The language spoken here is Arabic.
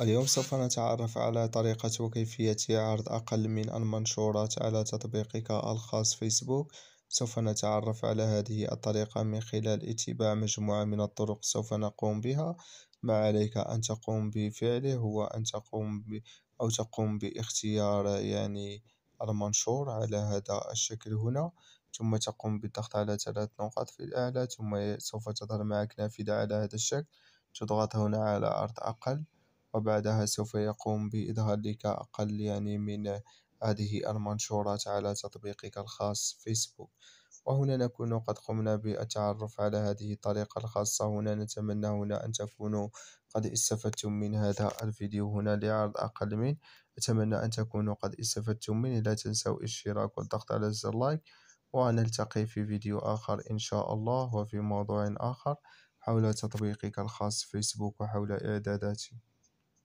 اليوم سوف نتعرف على طريقة وكيفية عرض أقل من المنشورات على تطبيقك الخاص فيسبوك سوف نتعرف على هذه الطريقة من خلال اتباع مجموعة من الطرق سوف نقوم بها ما عليك أن تقوم بفعله هو أن تقوم ب... أو تقوم باختيار يعني المنشور على هذا الشكل هنا ثم تقوم بالضغط على ثلاث نقاط في الأعلى ثم سوف تظهر معك نافذة على هذا الشكل تضغط هنا على عرض أقل وبعدها سوف يقوم بإظهار لك أقل يعني من هذه المنشورات على تطبيقك الخاص فيسبوك وهنا نكون قد قمنا بالتعرف على هذه الطريقة الخاصة هنا نتمنى هنا أن تكونوا قد استفدتم من هذا الفيديو هنا لعرض أقل من أتمنى أن تكونوا قد استفدتم منه لا تنسوا الاشتراك والضغط على زر لايك ونلتقي في فيديو آخر إن شاء الله وفي موضوع آخر حول تطبيقك الخاص فيسبوك وحول إعداداته